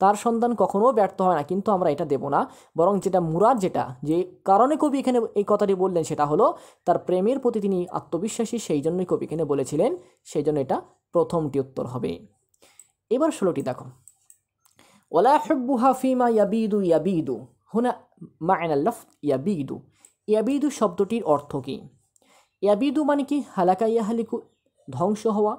তার সন্ধান কখনও ব্যর্থ হয় না কিন্তু আমরা এটা দেব না বরং যেটা মুরাদ যেটা যে কারণে কবি এখানে এই কথাটি বললেন সেটা হলো তার প্রেমের প্রতি তিনি আত্মবিশ্বাসী সেই জন্যই কবি এখানে বলেছিলেন সেই জন্য এটা প্রথমটি উত্তর হবে এবার ষোলোটি দেখো ওলা হব্বুহা ফিমা ইয়াবিদু ইয়াবিদু হুনা মায়নাল্লাফ ইয়াবিদু ইয়াবিদু শব্দটির অর্থ কী ইয়াবিদু মানে কি হালাকা ইয়াহালিকু ধ্বংস হওয়া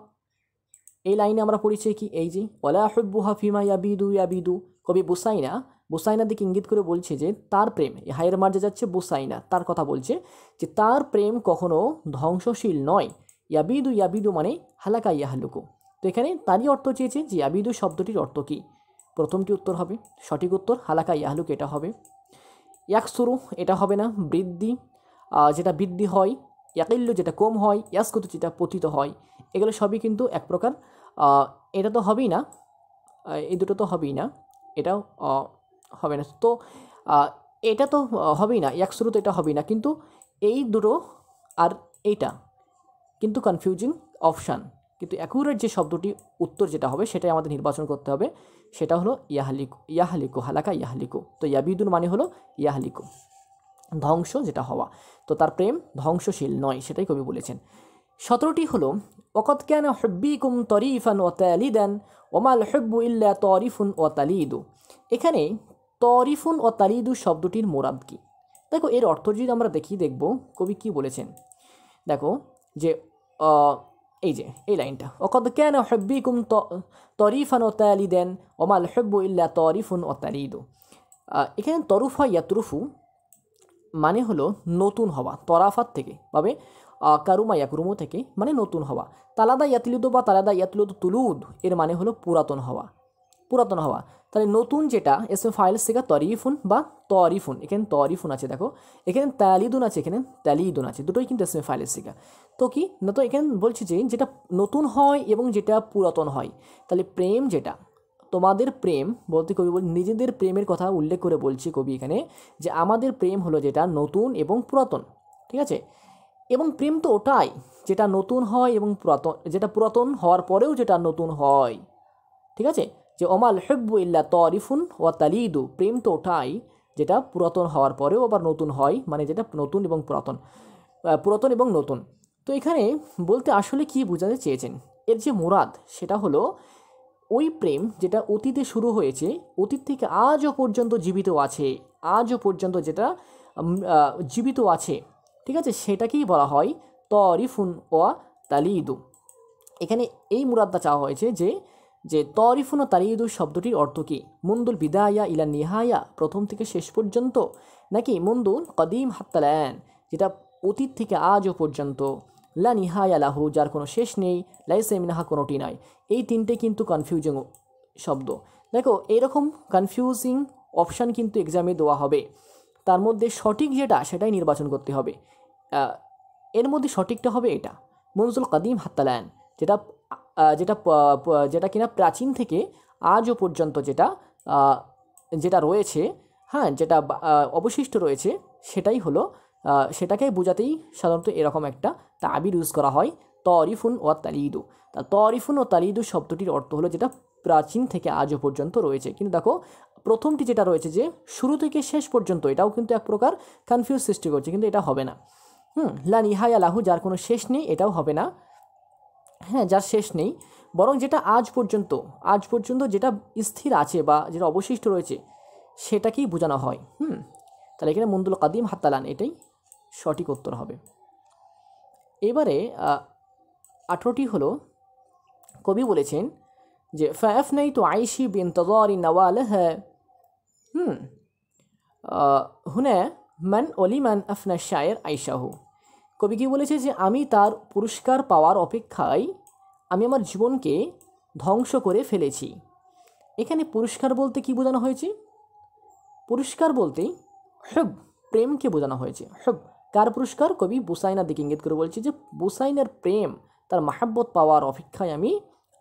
এই লাইনে আমরা পড়েছি কি এই যে ওলা হব্বুহা ফিমা ইয়াবিদু ইয়াবিদু কবি বুসাইনা বুসাইনার দিকে ইঙ্গিত করে বলছে যে তার প্রেম হায়ের মার্জে যাচ্ছে বুসাইনা তার কথা বলছে যে তার প্রেম কখনো ধ্বংসশীল নয় ইয়াবিদু ইয়াবিদু মানে হালাকা ইয়াহালুকু তো এখানে তারই অর্থ চেয়েছে যে ইয়াবিদু শব্দটির অর্থ কী প্রথমটি উত্তর হবে সঠিক উত্তর হালাকা ইয়াহলুক এটা হবে ইয়াকসুরু এটা হবে না বৃদ্ধি যেটা বৃদ্ধি হয় ইয়াকিল্লু যেটা কম হয় ইয়াসকুতু যেটা পতিত হয় এগুলো সবই কিন্তু এক প্রকার এটা তো হবেই না এই দুটো তো হবেই না এটাও হবে না তো এটা তো হবেই না ইয়াকসুরু তো এটা হবেই না কিন্তু এই দুটো আর এইটা কিন্তু কনফিউজিং অপশান কিন্তু অ্যাকুরেট যে শব্দটি উত্তর যেটা হবে সেটাই আমাদের নির্বাচন করতে হবে সেটা হলো ইয়াহালিকু ইয়াহালিকু হালাকা ইয়াহালিকু তো ইয়াবিদুন মানে হলো ইয়াহালিকু ধ্বংস যেটা হওয়া তো তার প্রেম ধ্বংসশীল নয় সেটাই কবি বলেছেন সতেরোটি হলো ওকত ক্যান হব্বিকুম তরিফান ও তালিদান ওমাল হব্বু ইল্লা তরিফুন ও তালিদু এখানে তরিফুন ও তালিদু শব্দটির মোরাদ কী দেখো এর অর্থ যদি আমরা দেখি দেখব কবি কি বলেছেন দেখো যে এই যে এই লাইনটা অকদ কেন হব্বিকুম তরিফান ও তালি দেন ওমাল হব্বু ইল্লা তরিফুন ও তালিদু এখানে তরুফা ইয়াতরুফু মানে হলো নতুন হওয়া তরাফাত থেকে ভাবে কারুমা ইয়াকুরুমু থেকে মানে নতুন হওয়া তালাদা ইয়াতলিদু বা তালাদা ইয়াতলুদ তুলুদ এর মানে হলো পুরাতন হওয়া পুরাতন হওয়া তাহলে নতুন যেটা এসমে ফাইল সেগা তরিফুন বা তরিফুন এখানে তরিফুন আছে দেখো এখানে ত্যালিদুন আছে এখানে ত্যালিদুন আছে দুটোই কিন্তু এসমে ফাইলের সিগা তো কি না তো এখানে বলছি যে যেটা নতুন হয় এবং যেটা পুরাতন হয় তাহলে প্রেম যেটা তোমাদের প্রেম বলতে কবি বল নিজেদের প্রেমের কথা উল্লেখ করে বলছি কবি এখানে যে আমাদের প্রেম হলো যেটা নতুন এবং পুরাতন ঠিক আছে এবং প্রেম তো ওটাই যেটা নতুন হয় এবং পুরাতন যেটা পুরাতন হওয়ার পরেও যেটা নতুন হয় ঠিক আছে যে অমাল হেব্বু ইল্লা তরিফুন ওয়া তালিদু প্রেম তো ওঠাই যেটা পুরাতন হওয়ার পরেও আবার নতুন হয় মানে যেটা নতুন এবং পুরাতন পুরাতন এবং নতুন তো এখানে বলতে আসলে কি বোঝাতে চেয়েছেন এর যে মুরাদ সেটা হলো ওই প্রেম যেটা অতীতে শুরু হয়েছে অতীত থেকে আজও পর্যন্ত জীবিত আছে আজও পর্যন্ত যেটা জীবিত আছে ঠিক আছে সেটাকেই বলা হয় তরিফুন ওয়া তালিদু এখানে এই মুরাদটা চাওয়া হয়েছে যে যে তরিফুন তারিদু শব্দটির অর্থ কী মুন্দুল বিদায়া ইলা নিহায়া প্রথম থেকে শেষ পর্যন্ত নাকি মুন্দুল কদিম হাত্তালায়ন যেটা অতীত থেকে আজও পর্যন্ত লা নিহায়া লাহু যার কোনো শেষ নেই লাইসেমিনাহা কোনোটি নাই এই তিনটে কিন্তু কনফিউজিং শব্দ দেখো এরকম কনফিউজিং অপশান কিন্তু এক্সামে দেওয়া হবে তার মধ্যে সঠিক যেটা সেটাই নির্বাচন করতে হবে এর মধ্যে সঠিকটা হবে এটা মনজুল কাদিম হাত্তালায়ন যেটা যেটা যেটা কিনা প্রাচীন থেকে আজও পর্যন্ত যেটা যেটা রয়েছে হ্যাঁ যেটা অবশিষ্ট রয়েছে সেটাই হলো সেটাকে বোঝাতেই সাধারণত এরকম একটা তাবির ইউজ করা হয় তরিফুন ও তালিদু তা তরিফুন ও তালিদু শব্দটির অর্থ হলো যেটা প্রাচীন থেকে আজও পর্যন্ত রয়েছে কিন্তু দেখো প্রথমটি যেটা রয়েছে যে শুরু থেকে শেষ পর্যন্ত এটাও কিন্তু এক প্রকার কনফিউজ সৃষ্টি করছে কিন্তু এটা হবে না হুম লা নিহায়া লাহু যার কোনো শেষ নেই এটাও হবে না হ্যাঁ যার শেষ নেই বরং যেটা আজ পর্যন্ত আজ পর্যন্ত যেটা স্থির আছে বা যেটা অবশিষ্ট রয়েছে সেটাকেই বোঝানো হয় হুম তাহলে এখানে মন্দুল কাদিম হাত্তালান এটাই সঠিক উত্তর হবে এবারে আঠেরোটি হলো কবি বলেছেন যে ফ্যাফ নেই তো আইসি বিন তদরি নওয়াল হ্যাঁ হুম হুনে ম্যান অলিমান আফনা শায়ের আইসাহু কবি কি বলেছে যে আমি তার পুরস্কার পাওয়ার অপেক্ষায় আমি আমার জীবনকে ধ্বংস করে ফেলেছি এখানে পুরস্কার বলতে কি বোঝানো হয়েছে পুরস্কার বলতে হব প্রেমকে বোঝানো হয়েছে হব কার পুরস্কার কবি বুসাইনা দিকে ইঙ্গিত করে বলছে যে বুসাইনার প্রেম তার মাহাব্বত পাওয়ার অপেক্ষায় আমি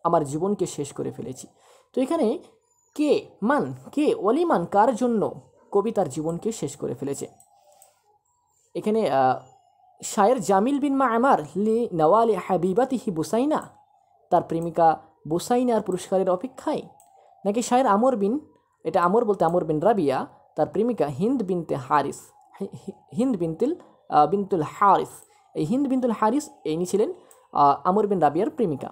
আমার জীবনকে শেষ করে ফেলেছি তো এখানে কে মান কে অলিমান কার জন্য কবি তার জীবনকে শেষ করে ফেলেছে এখানে শায়ের জামিল বিন মা আমার লি নওয়ালি হি বুসাইনা তার প্রেমিকা বুসাইনার পুরস্কারের অপেক্ষায় নাকি শায়ের আমর বিন এটা আমর বলতে আমর বিন রাবিয়া তার প্রেমিকা হিন্দ বিনতে হারিস হিন্দ বিনতুল বিনতুল হারিস এই হিন্দ বিনতুল হারিস ইনি ছিলেন আমর বিন রাবিয়ার প্রেমিকা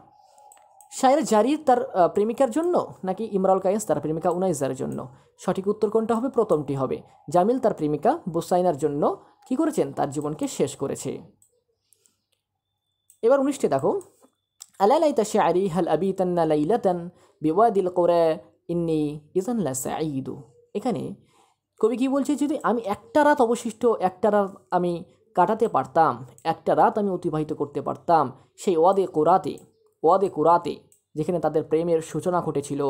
শায়ের জারির তার প্রেমিকার জন্য নাকি ইমরাল কায়েস তার প্রেমিকা উনাইজার জন্য সঠিক উত্তর কোনটা হবে প্রথমটি হবে জামিল তার প্রেমিকা বুসাইনার জন্য কি করেছেন তার জীবনকে শেষ করেছে এবার উনিশটি দেখো আলালাইতা শাআরি হাল আবিতান্না লাইলাতান বিওয়াদিল কোরা ইন্নি ইজানলা সাঈদু এখানে কবি কি বলছে যদি আমি একটা রাত অবশিষ্ট একটা রাত আমি কাটাতে পারতাম একটা রাত আমি অতিবাহিত করতে পারতাম সেই ওয়াদে কোরাতে ওয়াদে কোরাতে যেখানে তাদের প্রেমের সূচনা ঘটেছিল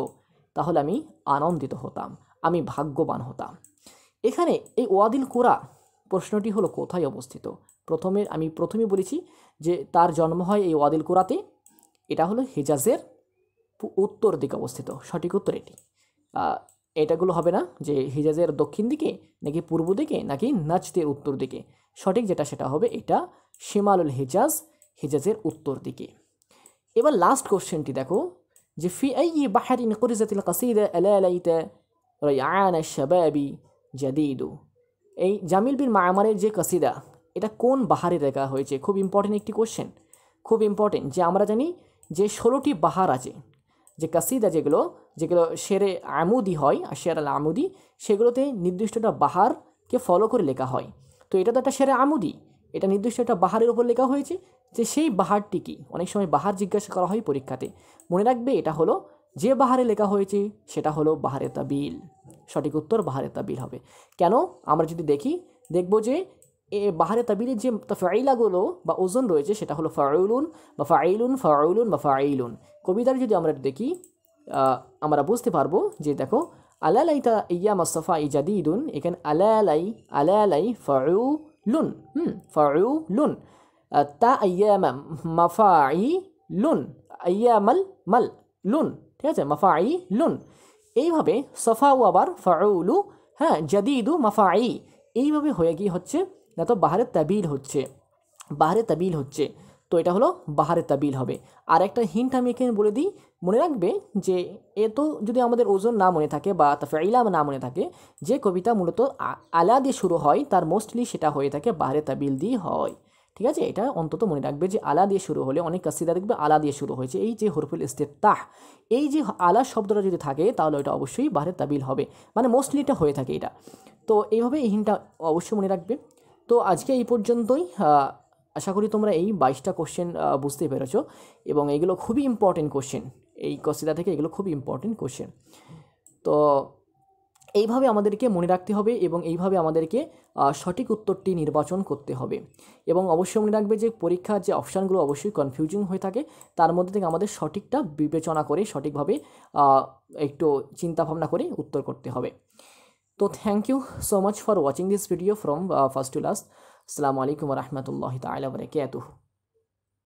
তাহলে আমি আনন্দিত হতাম আমি ভাগ্যবান হতাম এখানে এই ওয়াদিল কোরা প্রশ্নটি হলো কোথায় অবস্থিত প্রথমে আমি প্রথমে বলেছি যে তার জন্ম হয় এই ওয়াদিল কোরাতে এটা হলো হেজাজের উত্তর দিকে অবস্থিত সঠিক উত্তর এটি এটাগুলো হবে না যে হিজাজের দক্ষিণ দিকে নাকি পূর্ব দিকে নাকি নাচতে উত্তর দিকে সঠিক যেটা সেটা হবে এটা শিমালুল হেজাজ হিজাজের উত্তর দিকে এবার লাস্ট কোশ্চেনটি দেখো যে ফি আই বাহারিন করিজাতিল কাসিদা আলা আলাইতা রায়ান শাবাবি জাদিদু এই জামিল বিন মায়ামারের যে কাসিদা এটা কোন বাহারে লেখা হয়েছে খুব ইম্পর্টেন্ট একটি কোশ্চেন খুব ইম্পর্টেন্ট যে আমরা জানি যে ষোলোটি বাহার আছে যে কাসিদা যেগুলো যেগুলো শেরে আমুদি হয় আর শের আল আমুদি সেগুলোতে নির্দিষ্ট একটা বাহারকে ফলো করে লেখা হয় তো এটা তো একটা শেরে আমুদি এটা নির্দিষ্ট একটা বাহারের ওপর লেখা হয়েছে যে সেই বাহারটি কী অনেক সময় বাহার জিজ্ঞাসা করা হয় পরীক্ষাতে মনে রাখবে এটা হলো যে বাহারে লেখা হয়েছে সেটা হলো বাহারে তাবিল সঠিক উত্তর বাহারে তাবিল হবে কেন আমরা যদি দেখি দেখব যে এ বাহারে তাবিলের যে ফাইলাগুলো বা ওজন রয়েছে সেটা হলো ফাউলুন বা ফাইলুন ফাউলুন বা ফাইলুন কবিতার যদি আমরা দেখি আমরা বুঝতে পারবো যে দেখো তা ইয়া মাসাফা ইজাদিদুন এখানে আলালাই আলালাই ফাউ লুন হুম ফাউ লুন তা আইয়াম মাফাই লুন আইয়ামাল মাল লুন ঠিক আছে মাফাই লুন এইভাবে সফাউ আবার ফাউলু হ্যাঁ জাদিদু মাফাই এইভাবে হয়ে গিয়ে হচ্ছে না তো বাহারে তাবিল হচ্ছে বাহারে তাবিল হচ্ছে তো এটা হলো বাহারে তাবিল হবে আর একটা হিন্ট আমি এখানে বলে দিই মনে রাখবে যে এ তো যদি আমাদের ওজন না মনে থাকে বা ইলাম না মনে থাকে যে কবিতা মূলত আলা দিয়ে শুরু হয় তার মোস্টলি সেটা হয়ে থাকে বাহারে তাবিল দিয়ে হয় ঠিক আছে এটা অন্তত মনে রাখবে যে আলা দিয়ে শুরু হলে অনেক কাসিদা দেখবে আলা দিয়ে শুরু হয়েছে এই যে হরফুল তাহ এই যে আলা শব্দটা যদি থাকে তাহলে এটা অবশ্যই বারে তাবিল হবে মানে মোস্টলি এটা হয়ে থাকে এটা তো এইভাবে এই হিনটা অবশ্যই মনে রাখবে তো আজকে এই পর্যন্তই আশা করি তোমরা এই বাইশটা কোশ্চেন বুঝতে পেরেছো এবং এগুলো খুবই ইম্পর্টেন্ট কোশ্চেন এই কসিদা থেকে এগুলো খুবই ইম্পর্টেন্ট কোশ্চেন তো এইভাবে আমাদেরকে মনে রাখতে হবে এবং এইভাবে আমাদেরকে সঠিক উত্তরটি নির্বাচন করতে হবে এবং অবশ্যই মনে রাখবে যে পরীক্ষার যে অপশানগুলো অবশ্যই কনফিউজিং হয়ে থাকে তার মধ্যে থেকে আমাদের সঠিকটা বিবেচনা করে সঠিকভাবে একটু চিন্তা ভাবনা করে উত্তর করতে হবে তো thank you so much for watching this video from first to last আসসালামু আলাইকুম রহমতুল্লাহ তালা বরকাতুহ